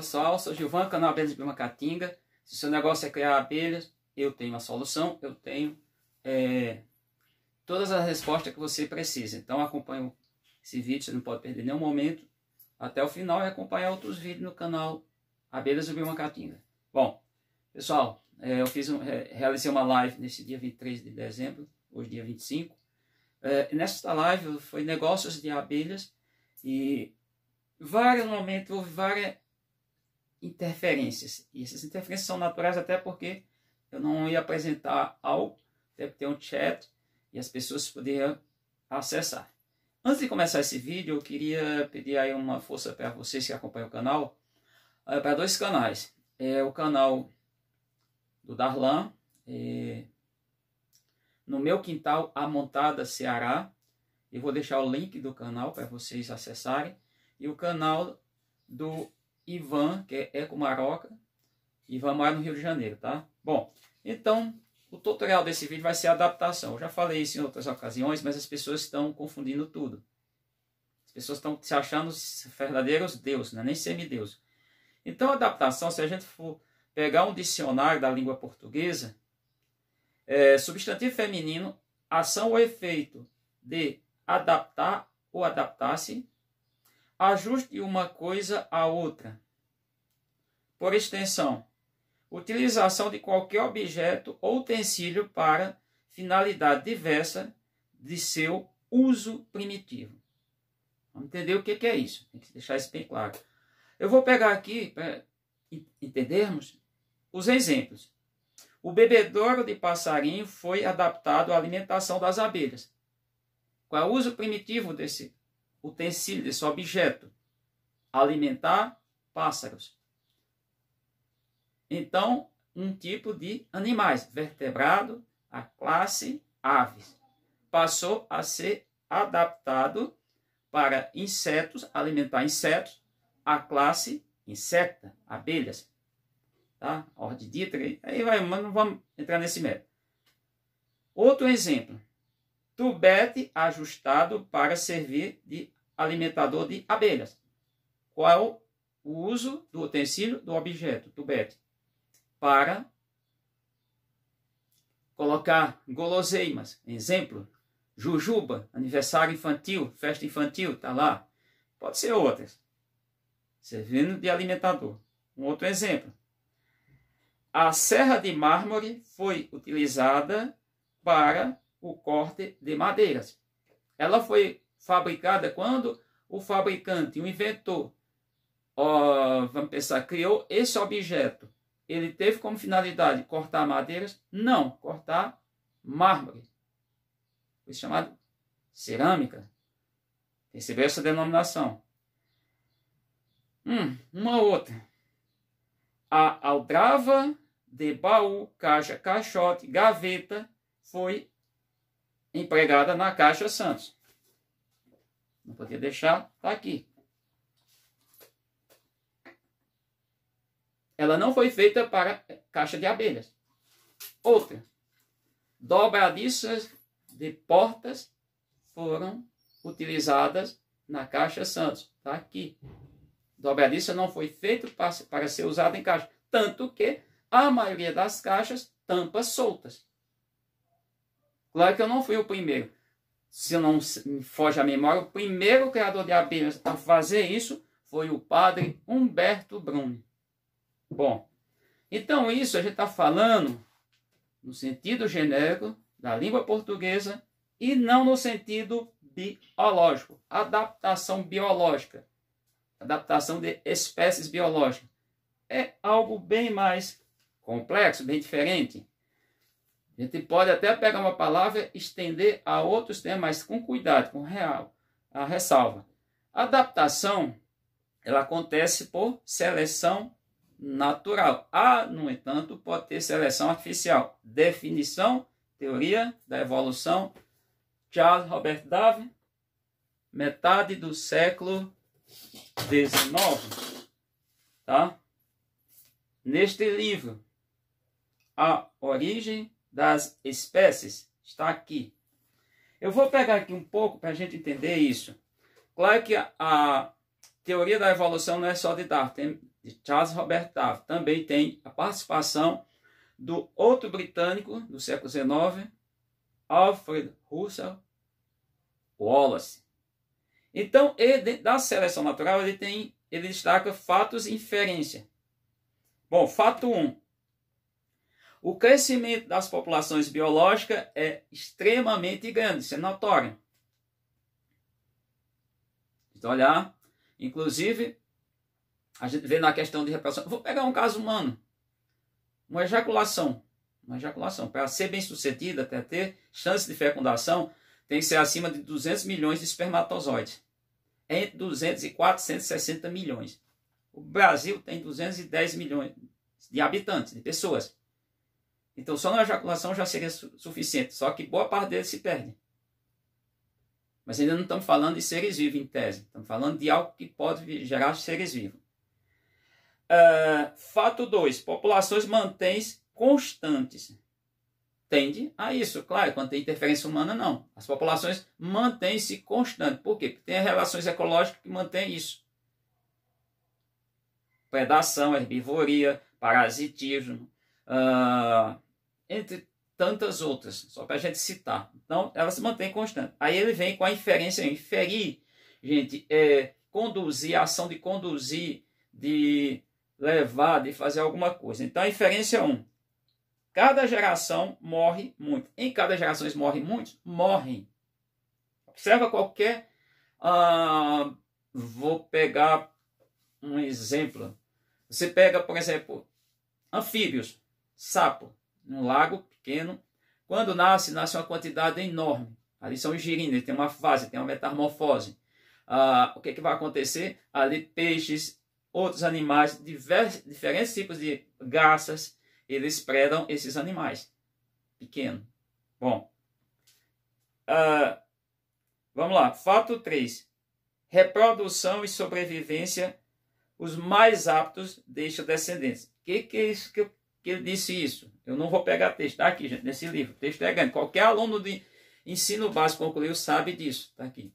pessoal, sou Gilvan, canal Abelhas de Prima Catinga. Se seu negócio é criar abelhas, eu tenho a solução, eu tenho é, todas as respostas que você precisa. Então acompanhe esse vídeo, você não pode perder nenhum momento até o final e acompanhar outros vídeos no canal Abelhas de Prima Catinga. Bom, pessoal, é, eu fiz um, é, realizei uma live nesse dia 23 de dezembro, hoje dia 25. É, nesta live foi negócios de abelhas e vários momentos, houve várias interferências. E essas interferências são naturais até porque eu não ia apresentar algo, deve ter um chat e as pessoas poderiam acessar. Antes de começar esse vídeo, eu queria pedir aí uma força para vocês que acompanham o canal, eh, para dois canais. É o canal do Darlan, é, no meu quintal A Montada Ceará. Eu vou deixar o link do canal para vocês acessarem. E o canal do Ivan, que é Eco Maroca. Ivan mora no Rio de Janeiro, tá? Bom, então o tutorial desse vídeo vai ser a adaptação. Eu já falei isso em outras ocasiões, mas as pessoas estão confundindo tudo. As pessoas estão se achando verdadeiros deuses, né? nem semideus. Então, adaptação, se a gente for pegar um dicionário da língua portuguesa, é, substantivo feminino, ação ou efeito de adaptar ou adaptar-se, ajuste uma coisa à outra. Por extensão, utilização de qualquer objeto ou utensílio para finalidade diversa de seu uso primitivo. Vamos entender o que é isso, tem que deixar isso bem claro. Eu vou pegar aqui, para entendermos, os exemplos. O bebedouro de passarinho foi adaptado à alimentação das abelhas. Qual é o uso primitivo desse utensílio, desse objeto. Alimentar pássaros. Então, um tipo de animais, vertebrado, a classe aves. Passou a ser adaptado para insetos, alimentar insetos, a classe inseta, abelhas. Tá? Ordem dita, aí vai, mas não vamos entrar nesse método. Outro exemplo, tubete ajustado para servir de alimentador de abelhas. Qual o uso do utensílio do objeto, tubete? Para colocar guloseimas, exemplo, jujuba, aniversário infantil, festa infantil, tá lá. Pode ser outras. Servindo de alimentador. Um outro exemplo. A serra de mármore foi utilizada para o corte de madeiras. Ela foi fabricada quando o fabricante, o inventor, ó, vamos pensar, criou esse objeto. Ele teve como finalidade cortar madeiras? Não, cortar mármore. Foi chamado cerâmica. Recebeu essa denominação. Hum, uma outra. A aldrava de baú, caixa, caixote, gaveta foi empregada na Caixa Santos. Não podia deixar, tá aqui. Ela não foi feita para caixa de abelhas. Outra, dobradiças de portas foram utilizadas na Caixa Santos. Está aqui. Dobradiça não foi feito para ser usada em caixa. Tanto que a maioria das caixas tampas soltas. Claro que eu não fui o primeiro. Se não me foge a memória, o primeiro criador de abelhas a fazer isso foi o padre Humberto Bruni. Bom, então isso a gente está falando no sentido genérico da língua portuguesa e não no sentido biológico. Adaptação biológica, adaptação de espécies biológicas. É algo bem mais complexo, bem diferente. A gente pode até pegar uma palavra, estender a outros temas, mas com cuidado, com real, a ressalva. adaptação, ela acontece por seleção natural. Há, no entanto, pode ter seleção artificial. Definição, teoria da evolução, Charles Robert Darwin, metade do século XIX. Tá? Neste livro, A Origem das espécies está aqui. Eu vou pegar aqui um pouco para a gente entender isso. Claro que a, a, teoria da evolução não é só de Darwin, tem de Charles Robert Darwin. Também tem a participação do outro britânico do século XIX, Alfred Russell Wallace. Então, ele, da seleção natural, ele, tem, ele destaca fatos e inferência. Bom, fato 1. Um, o crescimento das populações biológicas é extremamente grande, isso é notório. Então, olhar, inclusive, a gente vê na questão de reprodução. Vou pegar um caso humano. Uma ejaculação. Uma ejaculação. Para ser bem sucedida, até ter chance de fecundação, tem que ser acima de 200 milhões de espermatozoides. É entre 200 e 460 milhões. O Brasil tem 210 milhões de habitantes, de pessoas. Então, só na ejaculação já seria su suficiente, só que boa parte deles se perde. Mas ainda não estamos falando de seres vivos, em tese. Estamos falando de algo que pode gerar seres vivos. Uh, fato 2. Populações mantêm constantes. Tende a isso, claro, quando tem interferência humana, não. As populações mantêm-se constantes. Por quê? Porque tem relações ecológicas que mantêm isso. Predação, herbivoria, parasitismo, uh, entre tantas outras, só para a gente citar. Então, ela se mantém constante. Aí ele vem com a inferência. Inferir, gente, é conduzir, a ação de conduzir, de levar, de fazer alguma coisa. Então, a inferência 1. É cada geração morre muito. Em cada geração eles morrem muitos? Morrem. Observa qualquer. Ah, vou pegar um exemplo. Você pega, por exemplo, anfíbios, sapo num lago pequeno. Quando nasce, nasce uma quantidade enorme. Ali são os girinos tem uma fase, tem uma metamorfose. Ah, o que, é que vai acontecer? Ali peixes, outros animais, diversos, diferentes tipos de garças, eles predam esses animais. Pequeno. Bom. Ah, vamos lá. Fato 3. Reprodução e sobrevivência. Os mais aptos deixam descendentes. O que, que é isso que eu que ele disse isso. Eu não vou pegar texto, tá aqui, gente, nesse livro. O texto é grande. Qualquer aluno de ensino básico concluiu sabe disso. Está aqui.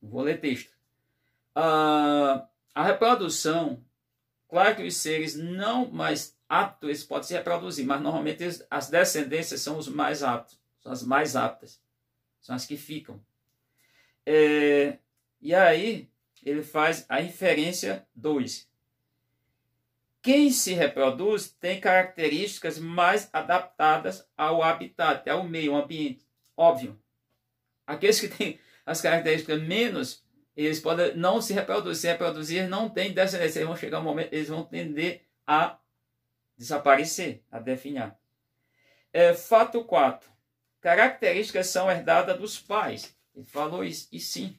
Vou ler texto. Uh, a reprodução, claro que os seres não mais aptos, eles podem se reproduzir, mas normalmente as descendências são os mais aptos, são as mais aptas, são as que ficam. É, e aí ele faz a inferência 2. Quem se reproduz tem características mais adaptadas ao habitat, ao meio ambiente, óbvio. Aqueles que têm as características menos, eles podem não se reproduzir. Se reproduzir, não tem descendência. Eles vão chegar um momento, eles vão tender a desaparecer, a definhar. É, fato 4. Características são herdadas dos pais. Ele falou isso, e sim.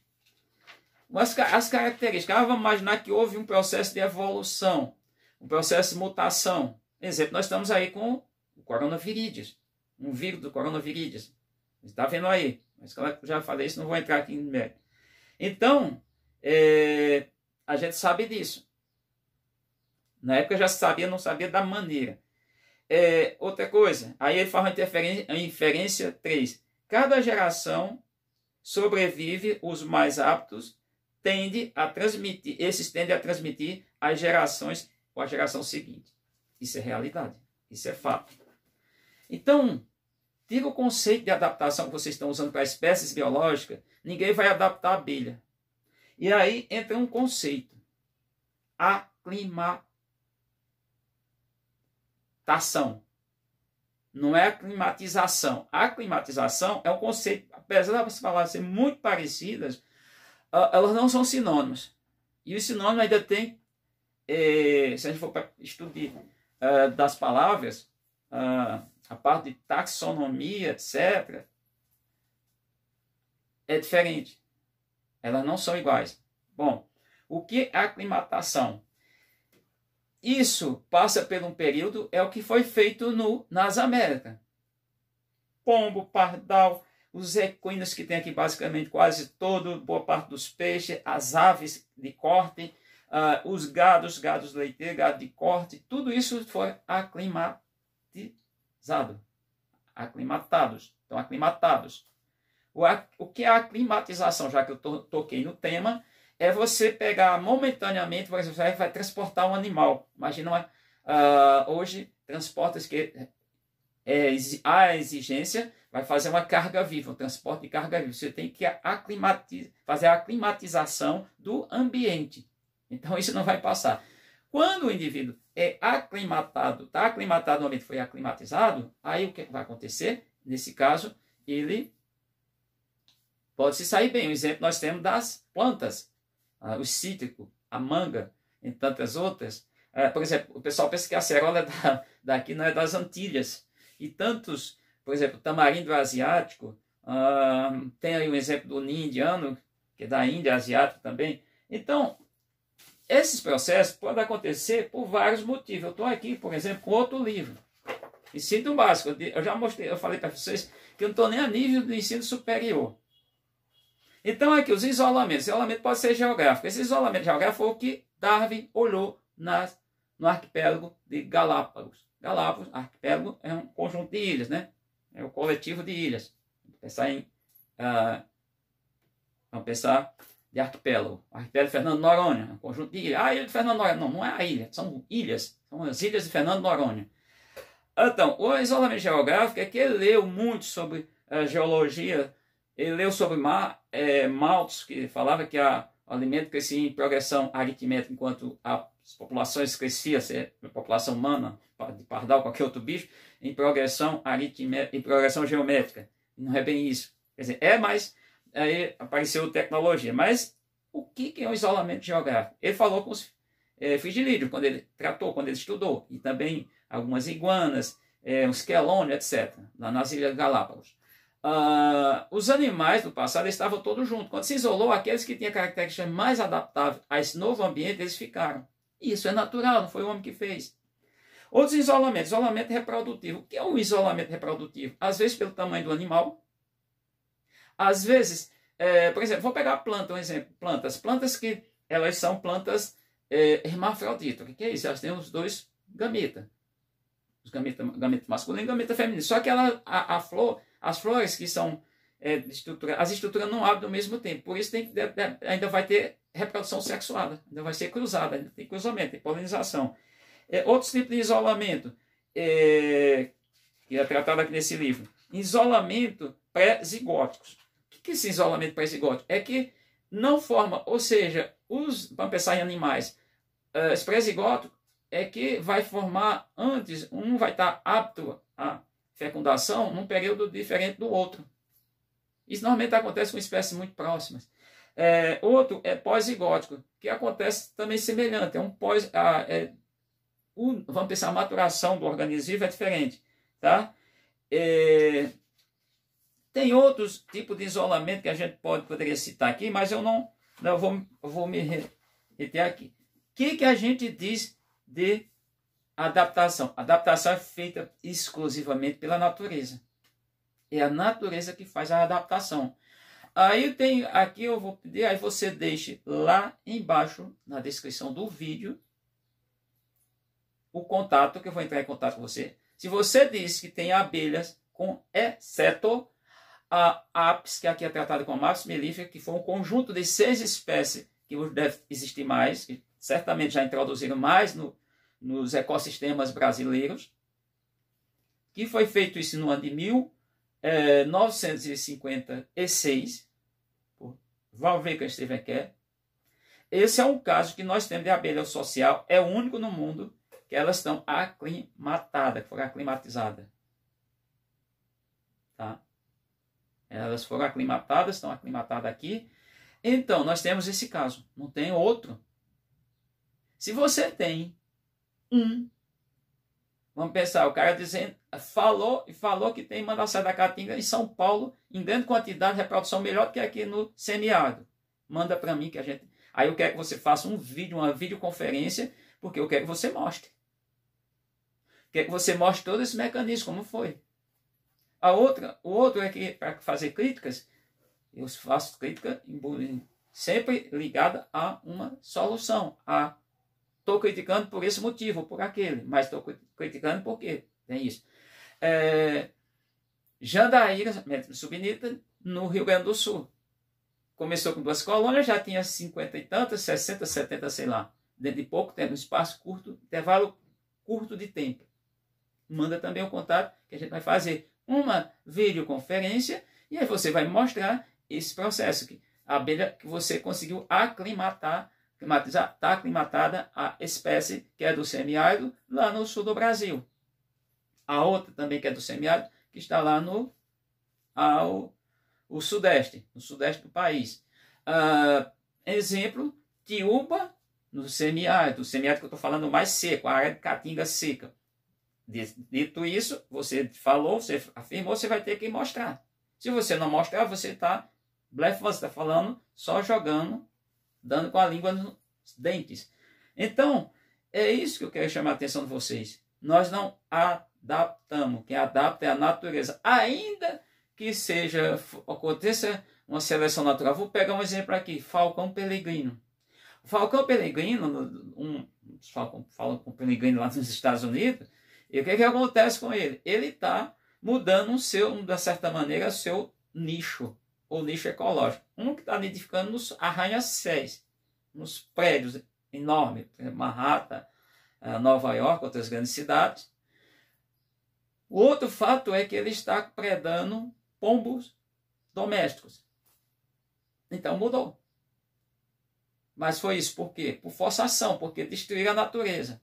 As, as características. Ah, vamos imaginar que houve um processo de evolução um processo de mutação. Exemplo, nós estamos aí com o coronavírus, um vírus do coronavírus. Está vendo aí? Mas claro é que eu já falei isso, não vou entrar aqui em mérito. Então, é, a gente sabe disso. Na época já sabia, não sabia da maneira. É, outra coisa, aí ele fala a inferência 3. Cada geração sobrevive, os mais aptos tende a transmitir, esses tendem a transmitir às gerações ou a geração seguinte. Isso é realidade, isso é fato. Então, diga o conceito de adaptação que vocês estão usando para espécies biológicas, ninguém vai adaptar a abelha. E aí entra um conceito: aclimatação. Não é aclimatização. aclimatização é um conceito, apesar das palavras serem muito parecidas, ah, elas não são sinônimos. E os sinônimos ainda têm e, se a gente for para estudar uh, das palavras, uh, a parte de taxonomia, etc., é diferente. Elas não são iguais. Bom, o que é aclimatação? Isso passa por um período, é o que foi feito no, nas Américas. Pombo, pardal, os equinos que tem aqui basicamente quase todo, boa parte dos peixes, as aves de corte, uh, os gados, gados leiteiros, gado de corte, tudo isso foi aclimatizado. Aclimatados. Então, aclimatados. O, o que é aclimatização, já que eu to, toquei no tema, é você pegar momentaneamente, você vai transportar um animal. Imagina, uma, uh, hoje, transportes que é, a exigência vai fazer uma carga viva, um transporte de carga viva. Você tem que aclimatizar, fazer a aclimatização do ambiente. Então isso não vai passar. Quando o indivíduo é aclimatado, está aclimatado no ambiente, foi aclimatizado, aí o que vai acontecer? Nesse caso, ele pode se sair bem. Um exemplo nós temos das plantas, ah, o cítrico, a manga, e tantas outras. Ah, por exemplo, o pessoal pensa que a cerola é da, daqui não é das Antilhas. E tantos, por exemplo, tamarindo asiático, ah, tem aí um exemplo do ninho indiano, que é da Índia asiático também. Então, esses processos podem acontecer por vários motivos. Eu estou aqui, por exemplo, com outro livro. Ensino básico. Eu já mostrei, eu falei para vocês que eu não estou nem a nível do ensino superior. Então, aqui, os isolamentos. Isolamento pode ser geográfico. Esse isolamento geográfico foi o que Darwin olhou nas, no arquipélago de Galápagos. Galápagos, arquipélago, é um conjunto de ilhas, né? É o um coletivo de ilhas. Vamos pensar em. Ah, vamos pensar de arquipélago. arquipélago Fernando Noronha, um conjunto de ilhas. Ah, a ilha de Fernando Noronha. Não, não é a ilha, são ilhas. São as ilhas de Fernando Noronha. Então, o isolamento geográfico é que ele leu muito sobre a eh, geologia, ele leu sobre Mar, é, eh, Maltz, que falava que a, o alimento crescia em progressão aritmética enquanto as populações cresciam, a população humana, de pardal, qualquer outro bicho, em progressão, aritmética, em progressão geométrica. Não é bem isso. Quer dizer, é, mais aí apareceu tecnologia. Mas o que, é o isolamento geográfico? Ele falou com os é, frigilídeos, quando ele tratou, quando ele estudou, e também algumas iguanas, é, uns quelônios, etc., lá nas Ilhas Galápagos. Ah, os animais do passado estavam todos juntos. Quando se isolou, aqueles que tinham características mais adaptáveis a esse novo ambiente, eles ficaram. Isso é natural, não foi o homem que fez. Outros isolamentos, isolamento reprodutivo. O que é o isolamento reprodutivo? Às vezes pelo tamanho do animal, às vezes, é, por exemplo, vou pegar a planta, um exemplo, plantas. Plantas que elas são plantas é, hermafroditas. O que é isso? Elas têm os dois gametas. Os gametas gameta masculino e gameta feminino. Só que ela, a, a flor, as flores que são é, estrutura, as estruturas não abrem ao mesmo tempo. Por isso tem, de, de, ainda vai ter reprodução sexuada, ainda vai ser cruzada, ainda tem cruzamento, tem polinização. É, outros tipos de isolamento, é, que é tratado aqui nesse livro. Isolamento pré-zigóticos que esse isolamento para esse gótico? É que não forma, ou seja, os, pensar em animais, uh, esse pré é que vai formar antes, um vai estar tá apto à fecundação num período diferente do outro. Isso normalmente acontece com espécies muito próximas. É, outro é pós-zigótico, que acontece também semelhante. É um pós, a, é, vamos pensar, a maturação do organismo é diferente. Tá? É, tem outros tipos de isolamento que a gente pode, poderia citar aqui, mas eu não, não vou, vou me reter aqui. O que, que a gente diz de adaptação? Adaptação é feita exclusivamente pela natureza. É a natureza que faz a adaptação. Aí tem aqui eu vou pedir, aí você deixe lá embaixo na descrição do vídeo o contato que eu vou entrar em contato com você. Se você diz que tem abelhas com exceto a apis, que aqui é tratada como apis melífera, que foi um conjunto de seis espécies, que deve existir mais, que certamente já introduziram mais no, nos ecossistemas brasileiros, que foi feito isso no ano de 1956, eh, por Valveca Stevenker. Esse é um caso que nós temos de abelha social, é o único no mundo que elas estão aclimatadas, que foram aclimatizadas. Tá? É, elas foram aclimatadas, estão aclimatadas aqui. Então, nós temos esse caso, não tem outro. Se você tem um, vamos pensar, o cara dizendo, falou e falou que tem mandaçá da Caatinga em São Paulo, em grande quantidade, reprodução melhor do que aqui no semiárido. Manda para mim que a gente. Aí eu quero que você faça um vídeo, uma videoconferência, porque eu quero que você mostre. Quero que você mostre todo esse mecanismo, como foi. A outra, o outro é que para fazer críticas, eu faço crítica em bullying, sempre ligada a uma solução. A ah, estou criticando por esse motivo, por aquele, mas estou criticando por quê? Tem é isso. É, Jandaíra, subnita, no Rio Grande do Sul. Começou com duas colônias, já tinha 50 e tantas, 60, 70, sei lá. Dentro de pouco tem um espaço curto, intervalo curto de tempo. Manda também o um contato que a gente vai fazer uma videoconferência e aí você vai mostrar esse processo que a abelha que você conseguiu aclimatar, aclimatizar, está aclimatada a espécie que é do semiárido lá no sul do Brasil. A outra também que é do semiárido, que está lá no ao, o sudeste, no sudeste do país. Uh, exemplo, Tiúba, no semiárido, o semiárido que eu estou falando mais seco, a área de Caatinga seca. Dito isso, você falou, você afirmou, você vai ter que mostrar. Se você não mostrar, você está blefando, você está falando, só jogando, dando com a língua nos dentes. Então, é isso que eu quero chamar a atenção de vocês. Nós não adaptamos. Quem adapta é a natureza. Ainda que seja, aconteça uma seleção natural. Vou pegar um exemplo aqui, Falcão Pelegrino. Falcão Pelegrino, um, falam, falam lá nos Estados Unidos, e o que, é que acontece com ele? Ele está mudando o seu, de certa maneira, o seu nicho, o nicho ecológico. Um que está nidificando nos arranha-céus, nos prédios enormes, por exemplo, Manhattan, eh, Nova York, outras grandes cidades. O outro fato é que ele está predando pombos domésticos. Então mudou. Mas foi isso por quê? Por forçação, porque destruir a natureza.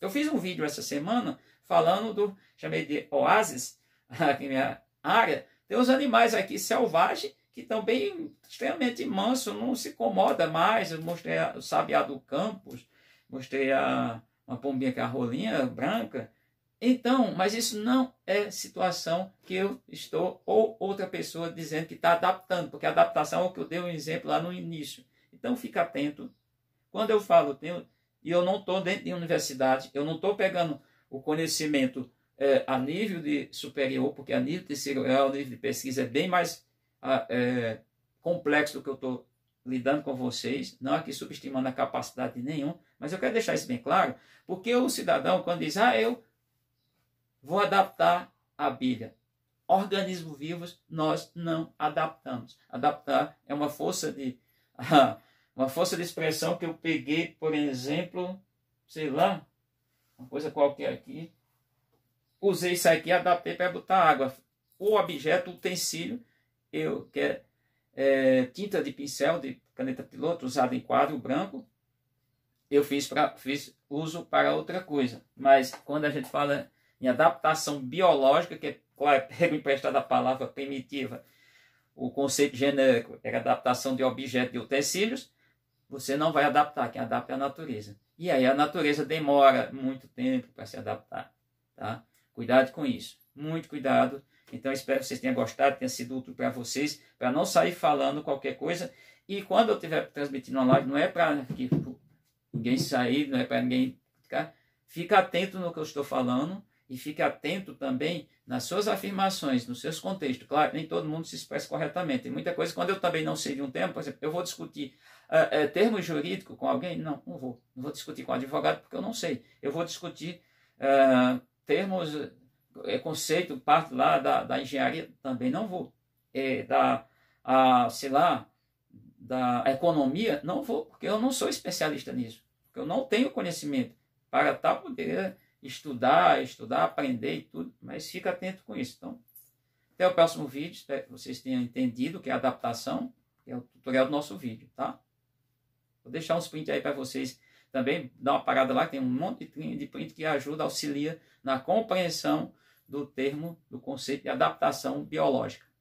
Eu fiz um vídeo essa semana falando do, chamei de oásis, aqui minha área, tem os animais aqui selvagens que estão bem extremamente mansos, não se incomoda mais. Eu mostrei a, o sabiá do campus, mostrei a, uma pombinha que é a rolinha branca. Então, mas isso não é situação que eu estou ou outra pessoa dizendo que está adaptando, porque adaptação é o que eu dei um exemplo lá no início. Então, fica atento. Quando eu falo, tenho, e eu não estou dentro de universidade, eu não estou pegando o conhecimento é, a nível de superior, porque a nível de terceiro grau, é, o nível de pesquisa é bem mais é, complexo do que eu estou lidando com vocês, não aqui subestimando a capacidade de nenhum, mas eu quero deixar isso bem claro, porque o cidadão, quando diz, ah, eu vou adaptar a Bíblia, organismos vivos nós não adaptamos. Adaptar é uma força de uma força de expressão que eu peguei, por exemplo, sei lá, uma coisa qualquer aqui. Usei isso aqui, adaptei para botar água. O objeto, o utensílio, eu quero é, é, tinta de pincel, de caneta piloto, usada em quadro branco, eu fiz, pra, fiz uso para outra coisa. Mas quando a gente fala em adaptação biológica, que é, é pego emprestado a palavra primitiva, o conceito genérico era adaptação de objetos de utensílios, você não vai adaptar. Quem adapta é a natureza. E aí a natureza demora muito tempo para se adaptar. Tá? Cuidado com isso. Muito cuidado. Então, espero que vocês tenham gostado, tenha sido útil para vocês, para não sair falando qualquer coisa. E quando eu estiver transmitindo uma live, não é para que ninguém sair, não é para ninguém ficar. Fica atento no que eu estou falando e fique atento também nas suas afirmações, nos seus contextos. Claro, nem todo mundo se expressa corretamente. Tem muita coisa, quando eu também não sei de um tempo por exemplo, eu vou discutir ah, é, termo jurídico com alguém? Não, não vou. Não vou discutir com advogado porque eu não sei. Eu vou discutir é, termos, é, conceito, parte lá da, da engenharia? Também não vou. É, da, a, sei lá, da economia? Não vou, porque eu não sou especialista nisso. Porque eu não tenho conhecimento para tal poder estudar, estudar, aprender e tudo, mas fica atento com isso. Então, até o próximo vídeo, espero que vocês tenham entendido que é adaptação, que é o tutorial do nosso vídeo, tá? Vou deixar uns prints aí para vocês também. Dá uma parada lá, tem um monte de print que ajuda, auxilia na compreensão do termo, do conceito de adaptação biológica.